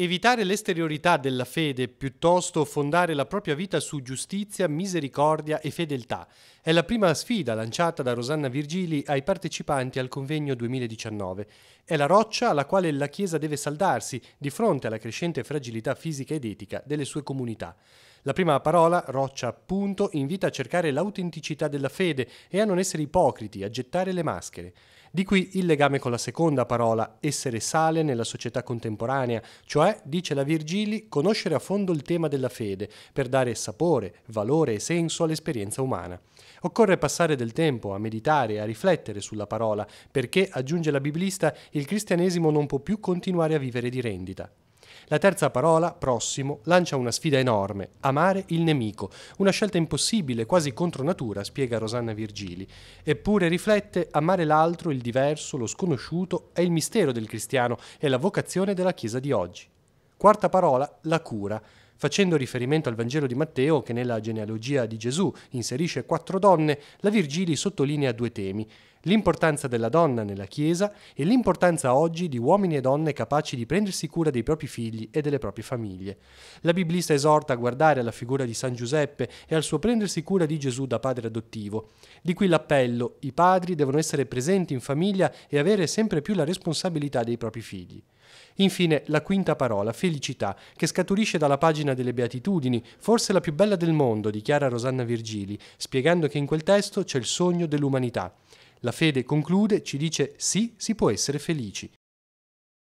Evitare l'esteriorità della fede, piuttosto fondare la propria vita su giustizia, misericordia e fedeltà, è la prima sfida lanciata da Rosanna Virgili ai partecipanti al convegno 2019. È la roccia alla quale la Chiesa deve saldarsi di fronte alla crescente fragilità fisica ed etica delle sue comunità. La prima parola, roccia appunto, invita a cercare l'autenticità della fede e a non essere ipocriti, a gettare le maschere. Di qui il legame con la seconda parola, essere sale nella società contemporanea, cioè, dice la Virgili, conoscere a fondo il tema della fede per dare sapore, valore e senso all'esperienza umana. Occorre passare del tempo a meditare, a riflettere sulla parola, perché, aggiunge la biblista, il cristianesimo non può più continuare a vivere di rendita. La terza parola, prossimo, lancia una sfida enorme, amare il nemico, una scelta impossibile, quasi contro natura, spiega Rosanna Virgili. Eppure riflette, amare l'altro, il diverso, lo sconosciuto, è il mistero del cristiano è la vocazione della Chiesa di oggi. Quarta parola, la cura facendo riferimento al Vangelo di Matteo che nella genealogia di Gesù inserisce quattro donne, la Virgili sottolinea due temi l'importanza della donna nella Chiesa e l'importanza oggi di uomini e donne capaci di prendersi cura dei propri figli e delle proprie famiglie. La biblista esorta a guardare alla figura di San Giuseppe e al suo prendersi cura di Gesù da padre adottivo. Di qui l'appello, i padri devono essere presenti in famiglia e avere sempre più la responsabilità dei propri figli. Infine, la quinta parola, felicità, che scaturisce dalla pagina delle Beatitudini, forse la più bella del mondo, dichiara Rosanna Virgili, spiegando che in quel testo c'è il sogno dell'umanità. La fede conclude, ci dice sì, si può essere felici,